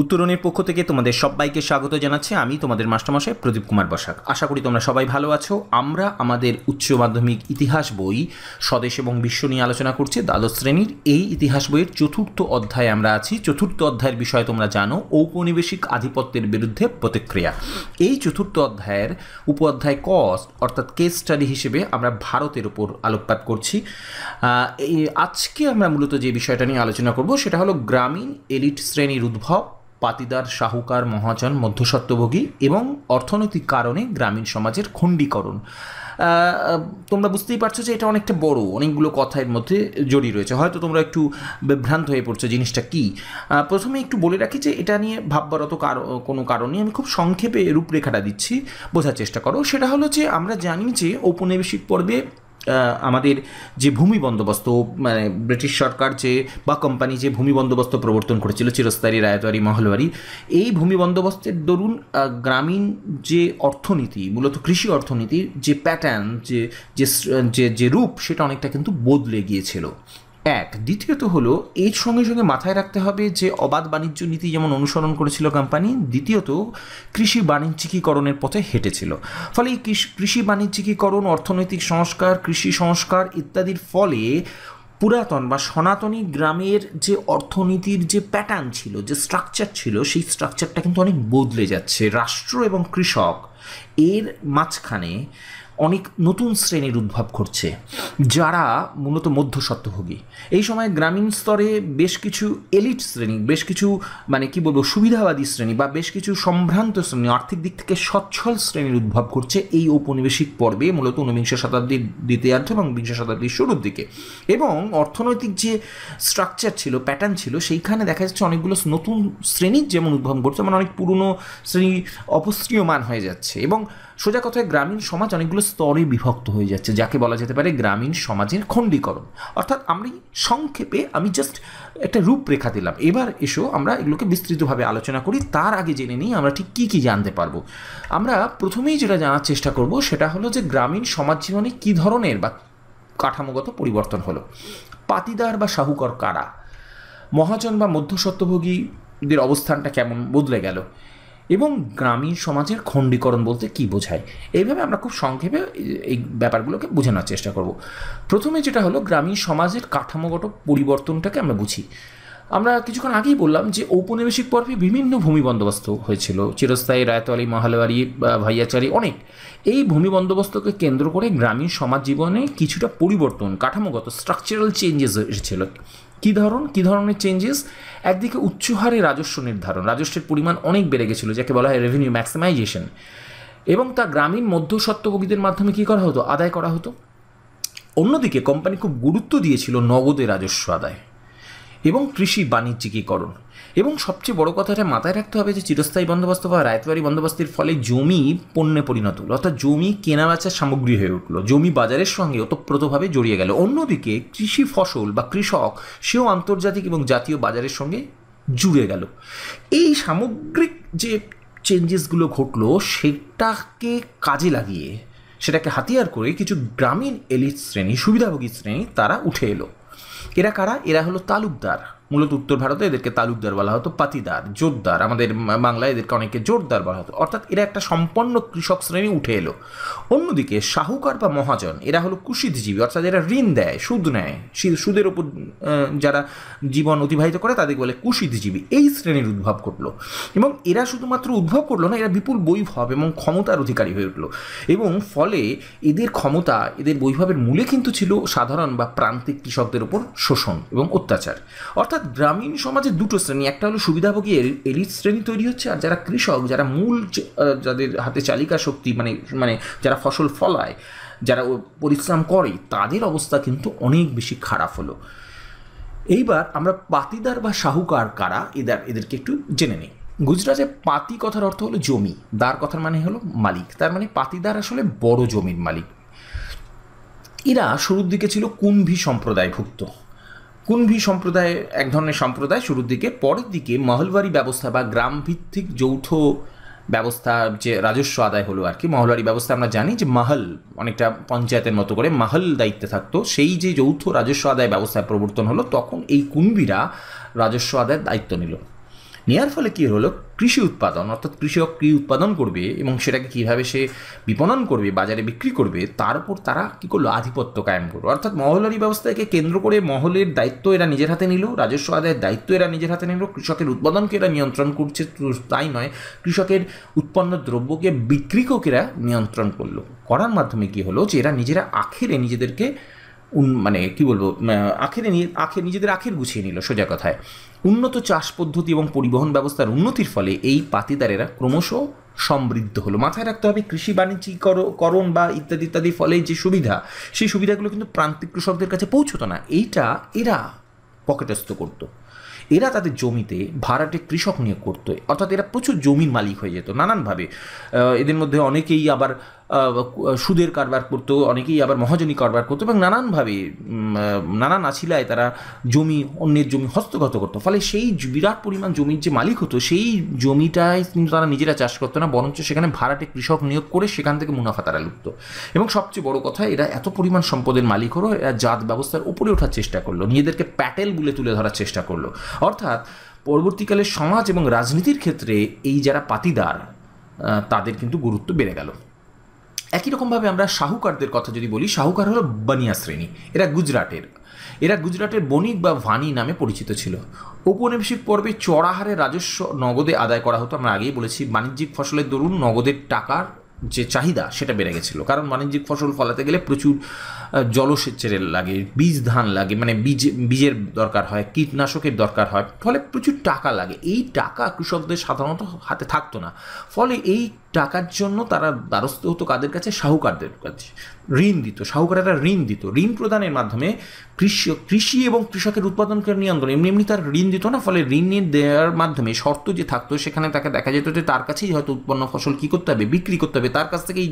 উত্তরণের পক্ষ থেকে তোমাদের সবাইকে স্বাগত জানাচ্ছি আমি তোমাদের মাস্টারমশাই প্রদীপ কুমার বসাক আশা করি তোমরা সবাই ভালো আছো আমরা আমাদের উচ্চ মাধ্যমিক ইতিহাস বই স্বদেশ এবং বিশ্ব নিয়ে আলোচনা করছি দ্বাদশ শ্রেণীর এই ইতিহাস বইয়ের চতুর্থ অধ্যায়ে আমরা আছি চতুর্থ অধ্যায়ের বিষয়ে তোমরা জানো ঔপনিবেশিক আধিপত্যের বিরুদ্ধে প্রতিক্রিয়া এই চতুর্থ অধ্যায়ের উপ অধ্যায় কস্ট অর্থাৎ কেস স্টাডি হিসেবে আমরা ভারতের উপর আলোকপাত করছি এই আজকে আমরা মূলত যে বিষয়টা নিয়ে আলোচনা করব সেটা হলো গ্রামীণ এলিট শ্রেণীর উদ্ভব পাতিদার শাহুকার মহাজন মধ্যস্বত্বভোগী এবং অর্থনৈতিক কারণে গ্রামীণ সমাজের খণ্ডীকরণ তোমরা বুঝতেই পারছো যে এটা অনেকটা বড় অনেকগুলো কথা এর মধ্যে জড়িয়ে রয়েছে হয়তো তোমরা একটু বিভ্রান্ত হয়ে পড়ছো জিনিসটা কি প্রথমে একটু বলে রাখি যে এটা নিয়ে ভাববারত কোনো কারণে আমি খুব সংক্ষেপে রূপরেখাটা দিচ্ছি বোঝার চেষ্টা করো সেটা হলো যে আমরা জানি যে ঔপনিবেশিক পর্বে আমাদের যে ভূমি বন্দোবস্ত মানে ব্রিটিশ সরকার যে বা কোম্পানি যে ভূমি বন্দোবস্ত প্রবর্তন করেছিল চিরস্তারী রায়তারি মহলওয়ারি এই ভূমি বন্দোবস্তের দরুন গ্রামীণ যে অর্থনীতি মূলত কৃষি অর্থনীতির যে প্যাটার্ন যে যে যে রূপ সেটা অনেকটা কিন্তু বদলে গিয়েছিল এক দ্বিতীয়ত হলো এর সঙ্গে সঙ্গে মাথায় রাখতে হবে যে অবাধ বাণিজ্য নীতি যেমন অনুসরণ করেছিল কোম্পানি দ্বিতীয়ত কৃষি বাণিজ্যিকীকরণের পথে হেঁটেছিল ফলে এই কৃষি বাণিজ্যিকীকরণ অর্থনৈতিক সংস্কার কৃষি সংস্কার ইত্যাদির ফলে পুরাতন বা সনাতনী গ্রামের যে অর্থনীতির যে প্যাটার্ন ছিল যে স্ট্রাকচার ছিল সেই স্ট্রাকচারটা কিন্তু অনেক বদলে যাচ্ছে রাষ্ট্র এবং কৃষক এর মাঝখানে অনেক নতুন শ্রেণীর উদ্ভব করছে যারা মূলত মধ্যস্বত্বভোগী এই সময় গ্রামীণ স্তরে বেশ কিছু এলিট শ্রেণী বেশ কিছু মানে কি বলবো সুবিধাবাদী শ্রেণী বা বেশ কিছু সম্ভ্রান্ত শ্রেণী আর্থিক দিক থেকে সচ্ছল শ্রেণীর উদ্ভব করছে এই ঔপনিবেশিক পর্বে মূলত ঊনবিংশ শতাব্দীর দ্বিতীয়ার্ধ এবং বিংশ শতাব্দীর শুরুর দিকে এবং অর্থনৈতিক যে স্ট্রাকচার ছিল প্যাটার্ন ছিল সেইখানে দেখা যাচ্ছে অনেকগুলো নতুন শ্রেণীর যেমন উদ্ভব করছে মানে অনেক পুরনো শ্রেণী অপস্ত্রীয়মান হয়ে যাচ্ছে এবং সোজা কথায় গ্রামীণ সমাজ অনেকগুলো স্তরে বিভক্ত হয়ে যাচ্ছে যাকে বলা যেতে পারে গ্রামীণ সমাজের খণ্ডীকরণ অর্থাৎ আমি সংক্ষেপে আমি জাস্ট একটা রূপরেখা দিলাম এবার এসো আমরা এগুলোকে বিস্তৃতভাবে আলোচনা করি তার আগে জেনে নিই আমরা ঠিক কী কী জানতে পারবো আমরা প্রথমেই যেটা জানার চেষ্টা করব সেটা হলো যে গ্রামীণ সমাজ জীবনে কী ধরনের বা কাঠামোগত পরিবর্তন হলো পাতিদার বা সাহুকর কারা মহাজন বা মধ্যস্বত্বভোগীদের অবস্থানটা কেমন বদলে গেল এবং গ্রামীণ সমাজের খণ্ডীকরণ বলতে কি বোঝায় এইভাবে আমরা খুব সংক্ষেপে এই ব্যাপারগুলোকে বোঝানোর চেষ্টা করব প্রথমে যেটা হলো গ্রামীণ সমাজের কাঠামোগত পরিবর্তনটাকে আমরা বুঝি আমরা কিছুক্ষণ আগেই বললাম যে ঔপনিবেশিক পর্বে বিভিন্ন ভূমি বন্দোবস্ত হয়েছিল চিরস্থায়ী রায়তোয়ালি বা ভাইয়াচারি অনেক এই ভূমি বন্দোবস্তকে কেন্দ্র করে গ্রামীণ সমাজ জীবনে কিছুটা পরিবর্তন কাঠামোগত স্ট্রাকচারাল চেঞ্জেস এসেছিল কি ধরন কি ধরনের চেঞ্জেস একদিকে উচ্চ হারে রাজস্ব নির্ধারণ রাজস্বের পরিমাণ অনেক বেড়ে গেছিলো যাকে বলা হয় রেভিনিউ ম্যাক্সিমাইজেশন এবং তা গ্রামীণ মধ্যস্বত্বভোগীদের মাধ্যমে কী করা হতো আদায় করা হতো অন্যদিকে কোম্পানি খুব গুরুত্ব দিয়েছিল নগদে রাজস্ব আদায় এবং কৃষি বাণিজ্যিকীকরণ এবং সবচেয়ে বড় কথাটা মাথায় রাখতে হবে যে চিরস্থায়ী বন্দোবস্ত বা রায়তবাড়ি বন্দোবস্তের ফলে জমি পণ্যে পরিণত হলো অর্থাৎ জমি কেনাবেচার সামগ্রী হয়ে উঠলো জমি বাজারের সঙ্গে ওতপ্রোতভাবে জড়িয়ে গেল অন্যদিকে কৃষি ফসল বা কৃষক সেও আন্তর্জাতিক এবং জাতীয় বাজারের সঙ্গে জুড়ে গেল এই সামগ্রিক যে চেঞ্জেসগুলো ঘটলো সেটাকে কাজে লাগিয়ে সেটাকে হাতিয়ার করে কিছু গ্রামীণ এলিট শ্রেণী সুবিধাভোগী শ্রেণী তারা উঠে এলো এরা কারা এরা হলো তালুকদার মূলত উত্তর ভারতে এদেরকে তালুকদার বলা হতো পাতিদার জোরদার আমাদের বাংলায় এদেরকে অনেকে জোরদার বলা হতো অর্থাৎ এরা একটা সম্পন্ন কৃষক শ্রেণী উঠে এলো অন্যদিকে সাহুকার বা মহাজন এরা হলো কুশিতজীবী অর্থাৎ এরা ঋণ দেয় সুদ নেয় সুদের ওপর যারা জীবন অতিবাহিত করে তাদেরকে বলে কুশিতজীবী এই শ্রেণীর উদ্ভব করলো এবং এরা শুধুমাত্র উদ্ভব করলো না এরা বিপুল বৈভব এবং ক্ষমতার অধিকারী হয়ে উঠলো এবং ফলে এদের ক্ষমতা এদের বৈভবের মূলে কিন্তু ছিল সাধারণ বা প্রান্তিক কৃষকদের ওপর শোষণ এবং অত্যাচার অর্থাৎ অর্থাৎ গ্রামীণ সমাজে দুটো শ্রেণী একটা হলো সুবিধাভোগী এলিট শ্রেণী তৈরি হচ্ছে আর যারা কৃষক যারা মূল যাদের হাতে চালিকা শক্তি মানে মানে যারা ফসল ফলায় যারা পরিশ্রম করে তাদের অবস্থা কিন্তু অনেক বেশি খারাপ হলো এইবার আমরা পাতিদার বা শাহুকার কারা এদের এদেরকে একটু জেনে নিই গুজরাটে পাতি কথার অর্থ হলো জমি দার কথার মানে হলো মালিক তার মানে পাতিদার আসলে বড় জমির মালিক এরা শুরুর দিকে ছিল কুম্ভী সম্প্রদায়ভুক্ত কুনভি সম্প্রদায় এক ধরনের সম্প্রদায় শুরুর দিকে পরের দিকে মহলবাড়ি ব্যবস্থা বা গ্রাম ভিত্তিক যৌথ ব্যবস্থা যে রাজস্ব আদায় হলো আর কি মহলবাড়ি ব্যবস্থা আমরা জানি যে মাহল অনেকটা পঞ্চায়েতের মতো করে মাহল দায়িত্বে থাকতো সেই যে যৌথ রাজস্ব আদায় ব্যবস্থায় প্রবর্তন হলো তখন এই কুনবিরা রাজস্ব আদায়ের দায়িত্ব নিল নেওয়ার ফলে কী হলো কৃষি উৎপাদন অর্থাৎ কৃষক কী উৎপাদন করবে এবং সেটাকে কীভাবে সে বিপণন করবে বাজারে বিক্রি করবে তার উপর তারা কী করলো আধিপত্য কায়েম করলো অর্থাৎ মহলারি ব্যবস্থাকে কেন্দ্র করে মহলের দায়িত্ব এরা নিজের হাতে নিল রাজস্ব আদায়ের দায়িত্ব এরা নিজের হাতে নিল কৃষকের উৎপাদনকে এরা নিয়ন্ত্রণ করছে তাই নয় কৃষকের উৎপন্ন দ্রব্যকে এরা নিয়ন্ত্রণ করলো করার মাধ্যমে কী হলো যে এরা নিজেরা আখেরে নিজেদেরকে মানে কি বলবো আখেরে নিয়ে আখে নিজেদের আখের গুছিয়ে নিল সোজা কথায় উন্নত চাষ পদ্ধতি এবং পরিবহন ব্যবস্থার উন্নতির ফলে এই পাতিদারেরা ক্রমশ সমৃদ্ধ হলো মাথায় রাখতে হবে কৃষি বাণিজ্যিকরণ বা ইত্যাদি ইত্যাদি ফলে যে সুবিধা সেই সুবিধাগুলো কিন্তু প্রান্তিক কৃষকদের কাছে পৌঁছতো না এইটা এরা পকেটস্থ করতো এরা তাদের জমিতে ভাড়াটে কৃষক নিয়োগ করতো অর্থাৎ এরা প্রচুর জমির মালিক হয়ে যেত নানানভাবে এদের মধ্যে অনেকেই আবার সুদের কারবার করতো অনেকেই আবার মহাজনী কারবার করতো এবং নানানভাবে নানান আছিলায় তারা জমি অন্যের জমি হস্তগত করতো ফলে সেই বিরাট পরিমাণ জমির যে মালিক হতো সেই জমিটায় কিন্তু তারা নিজেরা চাষ করতো না বরঞ্চ সেখানে ভাড়াটে কৃষক নিয়োগ করে সেখান থেকে মুনাফা তারা লুপ্ত এবং সবচেয়ে বড় কথা এরা এত পরিমাণ সম্পদের মালিক হলো এরা জাত ব্যবস্থার উপরে ওঠার চেষ্টা করলো নিজেদেরকে প্যাটেল বলে তুলে ধরার চেষ্টা করলো অর্থাৎ পরবর্তীকালে সমাজ এবং রাজনীতির ক্ষেত্রে এই যারা পাতিদার তাদের কিন্তু গুরুত্ব বেড়ে গেল একই রকমভাবে আমরা শাহুকারদের কথা যদি বলি শাহুকার হলো বানিয়া শ্রেণী এরা গুজরাটের এরা গুজরাটের বণিক বা ভানি নামে পরিচিত ছিল ঔপনিবেশিক পর্বে চড়াহারে রাজস্ব নগদে আদায় করা হতো আমরা আগেই বলেছি বাণিজ্যিক ফসলের দরুন নগদের টাকার যে চাহিদা সেটা বেড়ে গেছিলো কারণ বাণিজ্যিক ফসল ফলাতে গেলে প্রচুর জলসেচের লাগে বীজ ধান লাগে মানে বীজ বীজের দরকার হয় কীটনাশকের দরকার হয় ফলে প্রচুর টাকা লাগে এই টাকা কৃষকদের সাধারণত হাতে থাকতো না ফলে এই টাকার জন্য তারা দ্বারস্থ হতো কাদের কাছে সাহুকারদের কাছে ঋণ দিত সাহুকারেরা ঋণ দিত ঋণ প্রদানের মাধ্যমে কৃষি কৃষি এবং কৃষকের উৎপাদনকে নিয়ন্ত্রণ এমনি এমনি তার ঋণ দিত না ফলে ঋণ দেওয়ার মাধ্যমে শর্ত যে থাকতো সেখানে তাকে দেখা যেত যে তার কাছেই হয়তো উৎপন্ন ফসল কী করতে হবে বিক্রি করতে হবে তার কাছ থেকেই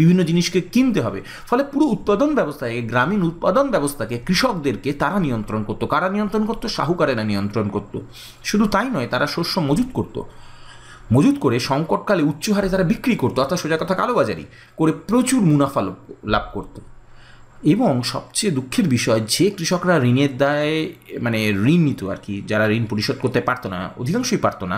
বিভিন্ন জিনিসকে কিনতে হবে ফলে পুরো উৎপাদন ব্যবস্থাকে গ্রামীণ উৎপাদন ব্যবস্থাকে কৃষকদেরকে তারা নিয়ন্ত্রণ করতো কারা নিয়ন্ত্রণ করতো সাহুকারেরা নিয়ন্ত্রণ করতো শুধু তাই নয় তারা শস্য মজুত করতো মজুত করে সংকটকালে উচ্চ হারে তারা বিক্রি করতো অর্থাৎ সোজা কথা কালোবাজারি করে প্রচুর মুনাফা লাভ করত এবং সবচেয়ে দুঃখের বিষয় যে কৃষকরা ঋণের দায়ে মানে ঋণ নিত আর কি যারা ঋণ পরিশোধ করতে পারতো না অধিকাংশই পারতো না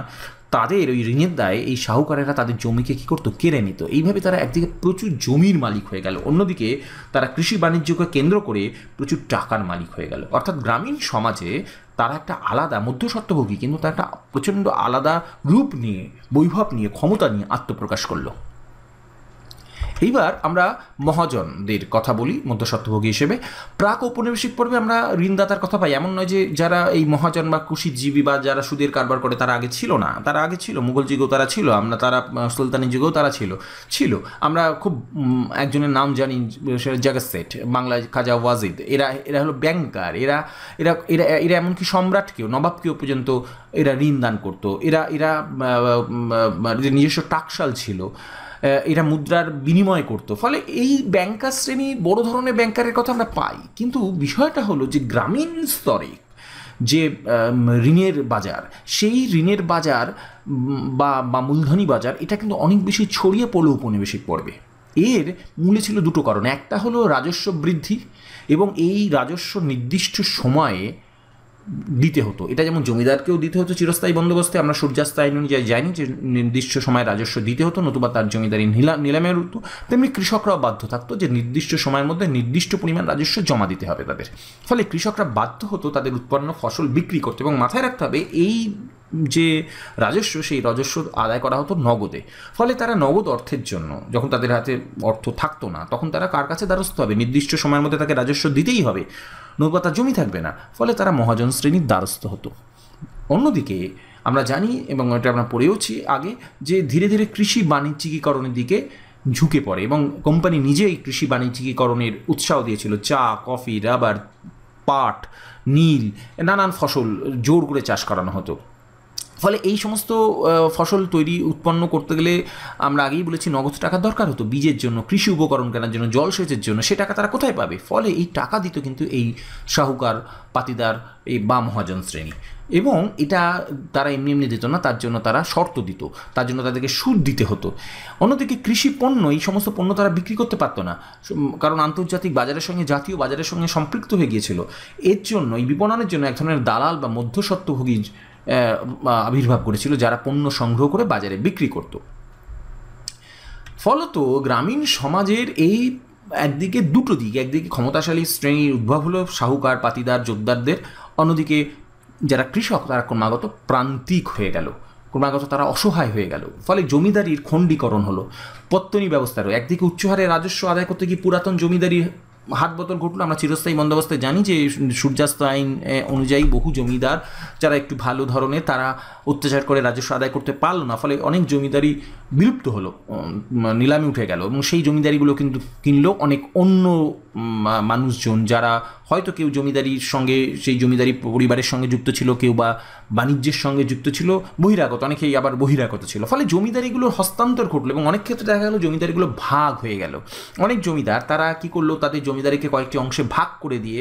তাদের ওই ঋণের দায়ে এই সাহুকারেরা তাদের জমিকে কী করতো কেড়ে নিত এইভাবে তারা একদিকে প্রচুর জমির মালিক হয়ে গেল অন্যদিকে তারা কৃষি বাণিজ্যকে কেন্দ্র করে প্রচুর টাকার মালিক হয়ে গেল অর্থাৎ গ্রামীণ সমাজে তারা একটা আলাদা মধ্যস্বত্বভোগী কিন্তু তারা একটা প্রচণ্ড আলাদা রূপ নিয়ে বৈভব নিয়ে ক্ষমতা নিয়ে আত্মপ্রকাশ করলো এইবার আমরা মহাজনদের কথা বলি মধ্যস্বত্বভোগী হিসেবে প্রাক ঔপনিবেশিক পর্বে আমরা ঋণদাতার কথা পাই এমন নয় যে যারা এই মহাজন বা কৃষিজীবী বা যারা সুদের কারবার করে তারা আগে ছিল না তারা আগে ছিল মুঘল যুগেও তারা ছিল আমরা তারা সুলতানি যুগেও তারা ছিল ছিল আমরা খুব একজনের নাম জানি সেটা সেঠ বাংলায় খাজা ওয়াজিদ এরা এরা হলো ব্যাংকার এরা এরা এরা এরা এমনকি সম্রাটকেও নবাবকেও পর্যন্ত এরা ঋণ দান করতো এরা এরা নিজস্ব টাকশাল ছিল এরা মুদ্রার বিনিময় করত ফলে এই ব্যাংকার শ্রেণী বড় ধরনের ব্যাংকারের কথা আমরা পাই কিন্তু বিষয়টা হলো যে গ্রামীণ স্তরে যে ঋণের বাজার সেই ঋণের বাজার বা বা মূলধনী বাজার এটা কিন্তু অনেক বেশি ছড়িয়ে পড়লো উপনিবেশিক পর্বে এর মূলে ছিল দুটো কারণ একটা হলো রাজস্ব বৃদ্ধি এবং এই রাজস্ব নির্দিষ্ট সময়ে দিতে হতো এটা যেমন জমিদারকেও দিতে হতো চিরস্থায়ী বন্দোবস্তে আমরা সূর্যাস্ত আইন অনুযায়ী যাইনি যে নির্দিষ্ট সময় রাজস্ব দিতে হতো নতুবা তার জমিদারি নিলা নিলামে হতো তেমনি কৃষকরাও বাধ্য থাকতো যে নির্দিষ্ট সময়ের মধ্যে নির্দিষ্ট পরিমাণ রাজস্ব জমা দিতে হবে তাদের ফলে কৃষকরা বাধ্য হতো তাদের উৎপন্ন ফসল বিক্রি করতে এবং মাথায় রাখতে হবে এই যে রাজস্ব সেই রাজস্ব আদায় করা হতো নগদে ফলে তারা নগদ অর্থের জন্য যখন তাদের হাতে অর্থ থাকতো না তখন তারা কার কাছে দ্বারস্থ হবে নির্দিষ্ট সময়ের মধ্যে তাকে রাজস্ব দিতেই হবে নৌকা তার জমি থাকবে না ফলে তারা মহাজন শ্রেণীর দ্বারস্থ হতো অন্যদিকে আমরা জানি এবং এটা আমরা পড়েওছি আগে যে ধীরে ধীরে কৃষি বাণিজ্যিকীকরণের দিকে ঝুঁকে পড়ে এবং কোম্পানি নিজেই কৃষি বাণিজ্যিকীকরণের উৎসাহ দিয়েছিল চা কফি রাবার পাট নীল নানান ফসল জোর করে চাষ করানো হতো ফলে এই সমস্ত ফসল তৈরি উৎপন্ন করতে গেলে আমরা আগেই বলেছি নগদ টাকা দরকার হতো বীজের জন্য কৃষি উপকরণ কেনার জন্য জলসেচের জন্য সে টাকা তারা কোথায় পাবে ফলে এই টাকা দিত কিন্তু এই শাহুকার পাতিদার এই বা মহাজন শ্রেণী এবং এটা তারা এমনি এমনি দিত না তার জন্য তারা শর্ত দিত তার জন্য তাদেরকে সুদ দিতে হতো অন্যদিকে কৃষি পণ্য এই সমস্ত পণ্য তারা বিক্রি করতে পারতো না কারণ আন্তর্জাতিক বাজারের সঙ্গে জাতীয় বাজারের সঙ্গে সম্পৃক্ত হয়ে গিয়েছিল এর জন্য এই বিপণনের জন্য এক ধরনের দালাল বা মধ্যস্বত্বভোগী আবির্ভাব করেছিল যারা পণ্য সংগ্রহ করে বাজারে বিক্রি করত ফলত গ্রামীণ সমাজের এই একদিকে দুটো দিক একদিকে ক্ষমতাশালী শ্রেণীর উদ্ভব হলো সাহুকার পাতিদার জোরদারদের অন্যদিকে যারা কৃষক তারা ক্রমাগত প্রান্তিক হয়ে গেল ক্রমাগত তারা অসহায় হয়ে গেল ফলে জমিদারির খণ্ডীকরণ হলো পত্তনী ব্যবস্থা একদিকে উচ্চহারে রাজস্ব আদায় করতে গিয়ে পুরাতন জমিদারি হাত বদল ঘটলো আমরা চিরস্থায়ী বন্দোবস্তে জানি যে সূর্যাস্ত আইন অনুযায়ী বহু জমিদার যারা একটু ভালো ধরনের তারা অত্যাচার করে রাজস্ব আদায় করতে পারলো না ফলে অনেক জমিদারি বিলুপ্ত হলো নিলামে উঠে গেল এবং সেই জমিদারিগুলো কিন্তু কিনলো অনেক অন্য মানুষজন যারা হয়তো কেউ জমিদারির সঙ্গে সেই জমিদারি পরিবারের সঙ্গে যুক্ত ছিল কেউ বা বাণিজ্যের সঙ্গে যুক্ত ছিল বহিরাগত অনেকেই আবার বহিরাগত ছিল ফলে জমিদারিগুলোর হস্তান্তর ঘটলো এবং অনেক ক্ষেত্রে দেখা গেল জমিদারিগুলো ভাগ হয়ে গেল অনেক জমিদার তারা কি করলো তাদের জমিদারিকে কয়েকটি অংশে ভাগ করে দিয়ে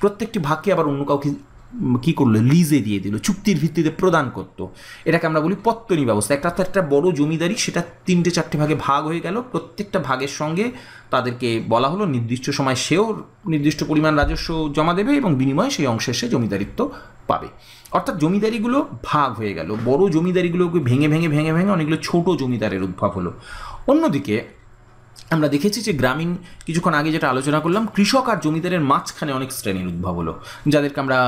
প্রত্যেকটি ভাগকে আবার অন্য কাউকে কি করলো লিজে দিয়ে দিল চুক্তির ভিত্তিতে প্রদান করতো এটাকে আমরা বলি পত্তনি ব্যবস্থা একটা একটা বড় জমিদারি সেটা তিনটে চারটে ভাগে ভাগ হয়ে গেল প্রত্যেকটা ভাগের সঙ্গে তাদেরকে বলা হলো নির্দিষ্ট সময় সেও নির্দিষ্ট পরিমাণ রাজস্ব জমা দেবে এবং বিনিময়ে সেই অংশে সে জমিদারিত্ব পাবে অর্থাৎ জমিদারিগুলো ভাগ হয়ে গেল বড় জমিদারিগুলোকে ভেঙে ভেঙে ভেঙে ভেঙে অনেকগুলো ছোট জমিদারের উদ্ভব হলো অন্যদিকে আমরা দেখেছি যে গ্রামীণ কিছুক্ষণ আগে যেটা আলোচনা করলাম কৃষক আর জমিদারের মাঝখানে অনেক শ্রেণীর উদ্ভব হলো যাদেরকে আমরা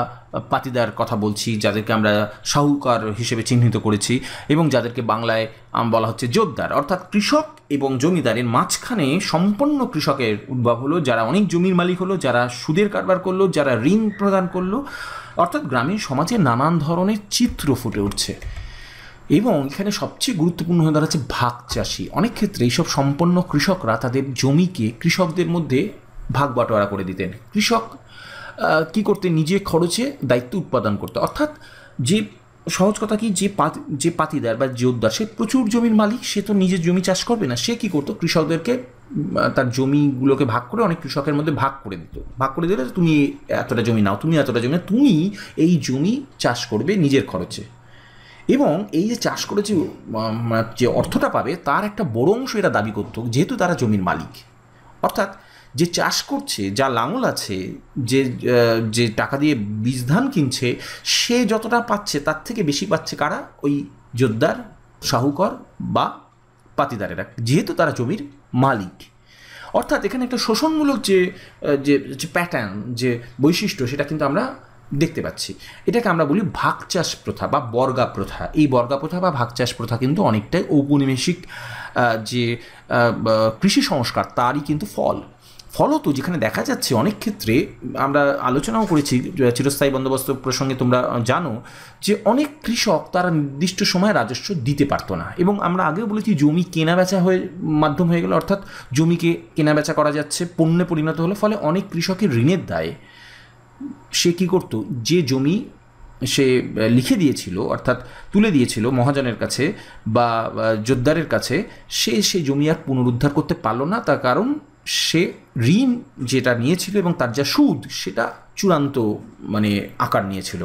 পাতিদার কথা বলছি যাদেরকে আমরা সাহুকার হিসেবে চিহ্নিত করেছি এবং যাদেরকে বাংলায় বলা হচ্ছে জোরদার অর্থাৎ কৃষক এবং জমিদারের মাঝখানে সম্পন্ন কৃষকের উদ্ভব হলো যারা অনেক জমির মালিক হলো যারা সুদের কারবার করলো যারা ঋণ প্রদান করলো অর্থাৎ গ্রামীণ সমাজে নানান ধরনের চিত্র ফুটে উঠছে এবং এখানে সবচেয়ে গুরুত্বপূর্ণ হয়ে দাঁড়াচ্ছে ভাগ চাষি অনেক ক্ষেত্রে এইসব সম্পন্ন কৃষকরা তাদের জমিকে কৃষকদের মধ্যে ভাগ বাটোয়ারা করে দিতেন কৃষক কি করতে নিজে খরচে দায়িত্ব উৎপাদন করতে অর্থাৎ যে সহজ কথা কি যে পাত যে পাতিদার বা জোরদার সে প্রচুর জমির মালিক সে তো নিজের জমি চাষ করবে না সে কি করতো কৃষকদেরকে তার জমিগুলোকে ভাগ করে অনেক কৃষকের মধ্যে ভাগ করে দিত ভাগ করে দিলে তুমি এতটা জমি নাও তুমি এতটা জমি তুমি এই জমি চাষ করবে নিজের খরচে এবং এই যে চাষ করে যে অর্থটা পাবে তার একটা বড় অংশ এরা দাবি করত যেহেতু তারা জমির মালিক অর্থাৎ যে চাষ করছে যা লাঙল আছে যে যে টাকা দিয়ে বীজ ধান কিনছে সে যতটা পাচ্ছে তার থেকে বেশি পাচ্ছে কারা ওই যোদ্দার সাহুকর বা পাতিদারেরা যেহেতু তারা জমির মালিক অর্থাৎ এখানে একটা শোষণমূলক যে যে প্যাটার্ন যে বৈশিষ্ট্য সেটা কিন্তু আমরা দেখতে পাচ্ছি এটাকে আমরা বলি ভাগচাষ প্রথা বা বর্গা প্রথা এই বর্গা প্রথা বা ভাগচাষ প্রথা কিন্তু অনেকটাই ঔপনিবেশিক যে কৃষি সংস্কার তারই কিন্তু ফল ফলত যেখানে দেখা যাচ্ছে অনেক ক্ষেত্রে আমরা আলোচনাও করেছি চিরস্থায়ী বন্দোবস্ত প্রসঙ্গে তোমরা জানো যে অনেক কৃষক তারা নির্দিষ্ট সময়ে রাজস্ব দিতে পারতো না এবং আমরা আগেও বলেছি জমি কেনা বেচা হয়ে মাধ্যম হয়ে গেল অর্থাৎ জমিকে কেনা বেচা করা যাচ্ছে পণ্যে পরিণত হলো ফলে অনেক কৃষকের ঋণের দায়ে সে কি করত যে জমি সে লিখে দিয়েছিল অর্থাৎ তুলে দিয়েছিল মহাজনের কাছে বা জোদ্দারের কাছে সে সে জমি আর পুনরুদ্ধার করতে পারলো না তার কারণ সে ঋণ যেটা নিয়েছিল এবং তার যা সুদ সেটা চূড়ান্ত মানে আকার নিয়েছিল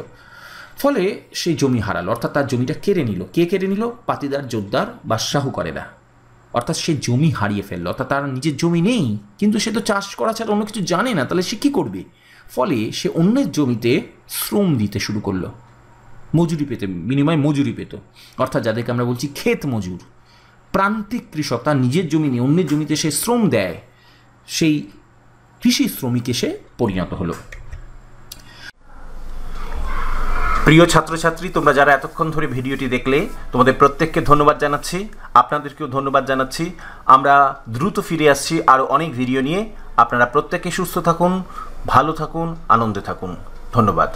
ফলে সে জমি হারালো অর্থাৎ তার জমিটা কেড়ে নিল কে কেড়ে নিল পাতিদার জোদ্দার বা না অর্থাৎ সে জমি হারিয়ে ফেললো অর্থাৎ তার নিজের জমি নেই কিন্তু সে তো চাষ করা ছাড়া অন্য কিছু জানে না তাহলে সে কী করবে ফলে সে অন্যের জমিতে শ্রম দিতে শুরু করলো মজুরি পেতে বিনিময়ে মজুরি পেত অর্থাৎ যাদেরকে আমরা বলছি ক্ষেত মজুর প্রান্তিক কৃষক তার নিজের জমি নিয়ে অন্যের জমিতে সে শ্রম দেয় সেই কৃষি শ্রমিকে সে পরিণত হলো প্রিয় ছাত্রছাত্রী তোমরা যারা এতক্ষণ ধরে ভিডিওটি দেখলে তোমাদের প্রত্যেককে ধন্যবাদ জানাচ্ছি আপনাদেরকেও ধন্যবাদ জানাচ্ছি আমরা দ্রুত ফিরে আসছি আরও অনেক ভিডিও নিয়ে আপনারা প্রত্যেকে সুস্থ থাকুন ভালো থাকুন আনন্দে থাকুন ধন্যবাদ